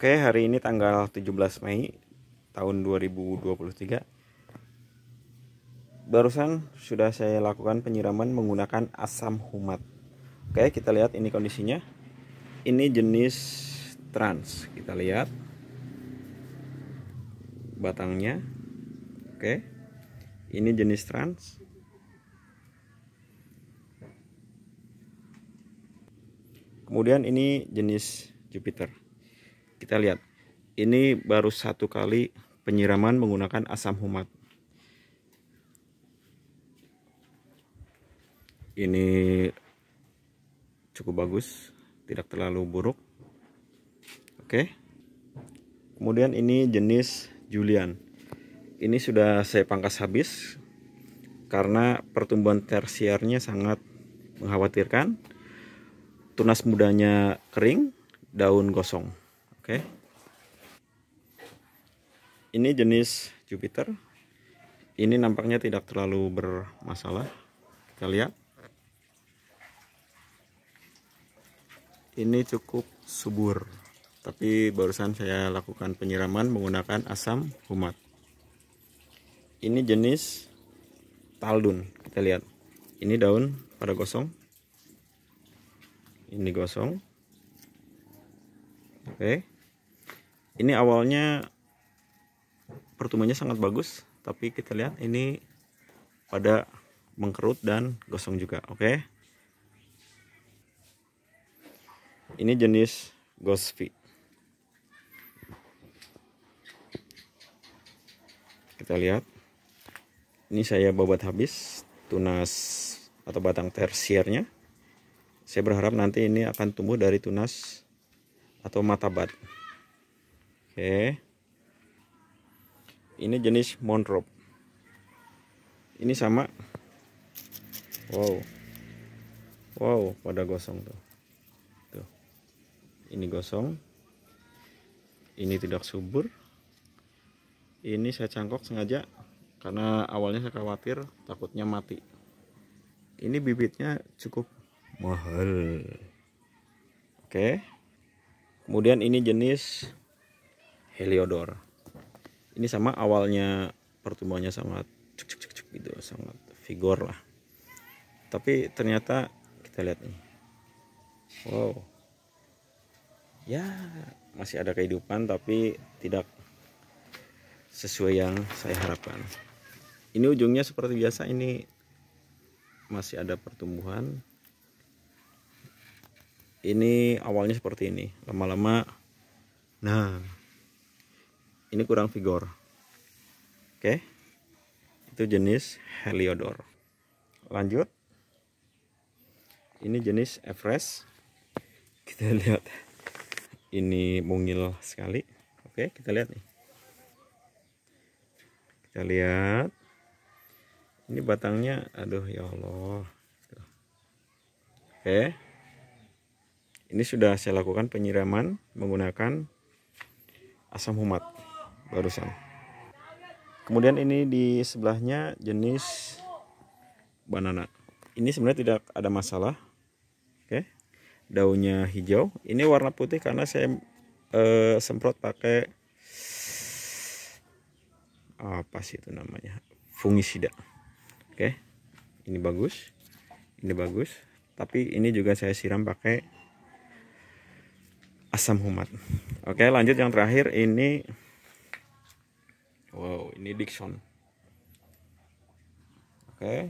Oke, hari ini tanggal 17 Mei tahun 2023. Barusan sudah saya lakukan penyiraman menggunakan asam humat. Oke, kita lihat ini kondisinya. Ini jenis trans. Kita lihat batangnya. Oke. Ini jenis trans. Kemudian ini jenis Jupiter kita lihat ini baru satu kali penyiraman menggunakan asam humat ini cukup bagus tidak terlalu buruk oke kemudian ini jenis Julian ini sudah saya pangkas habis karena pertumbuhan tersiarnya sangat mengkhawatirkan tunas mudanya kering daun gosong Oke. Okay. Ini jenis Jupiter. Ini nampaknya tidak terlalu bermasalah. Kita lihat. Ini cukup subur. Tapi barusan saya lakukan penyiraman menggunakan asam humat. Ini jenis taldun. Kita lihat. Ini daun pada gosong. Ini gosong. Oke. Okay ini awalnya pertumbuhannya sangat bagus tapi kita lihat ini pada mengkerut dan gosong juga oke okay? ini jenis gosfi kita lihat ini saya babat habis tunas atau batang tersiernya saya berharap nanti ini akan tumbuh dari tunas atau mata bat. Oke. Ini jenis montrop. Ini sama. Wow. Wow, pada gosong tuh. Tuh. Ini gosong. Ini tidak subur. Ini saya cangkok sengaja karena awalnya saya khawatir takutnya mati. Ini bibitnya cukup mahal. Oke. Kemudian ini jenis Heliodor ini sama awalnya pertumbuhannya sangat cuk cuk cuk, cuk gitu sangat vigor lah tapi ternyata kita lihat nih wow ya masih ada kehidupan tapi tidak sesuai yang saya harapkan ini ujungnya seperti biasa ini masih ada pertumbuhan ini awalnya seperti ini lama-lama nah ini kurang vigor oke itu jenis heliodor lanjut ini jenis Everest kita lihat ini mungil sekali oke kita lihat nih kita lihat ini batangnya aduh ya Allah oke ini sudah saya lakukan penyiraman menggunakan asam humat barusan kemudian ini di sebelahnya jenis banana ini sebenarnya tidak ada masalah oke daunnya hijau ini warna putih karena saya eh, semprot pakai apa sih itu namanya fungisida oke ini bagus ini bagus tapi ini juga saya siram pakai asam humat oke lanjut yang terakhir ini Wow, ini Dixon. Oke. Okay.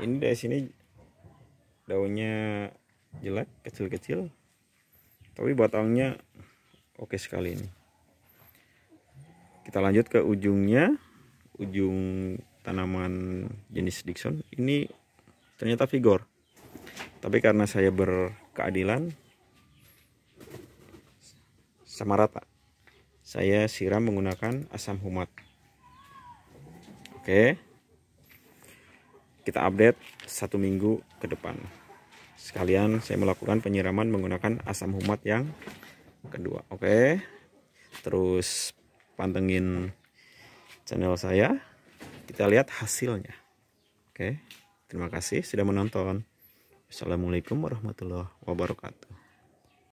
Ini dari sini daunnya jelek, kecil-kecil. Tapi batangnya oke okay sekali ini. Kita lanjut ke ujungnya, ujung tanaman jenis Dixon. Ini ternyata vigor. Tapi karena saya berkeadilan sama rata saya siram menggunakan asam humat oke kita update satu minggu ke depan sekalian saya melakukan penyiraman menggunakan asam humat yang kedua oke terus pantengin channel saya kita lihat hasilnya oke terima kasih sudah menonton Assalamualaikum warahmatullahi wabarakatuh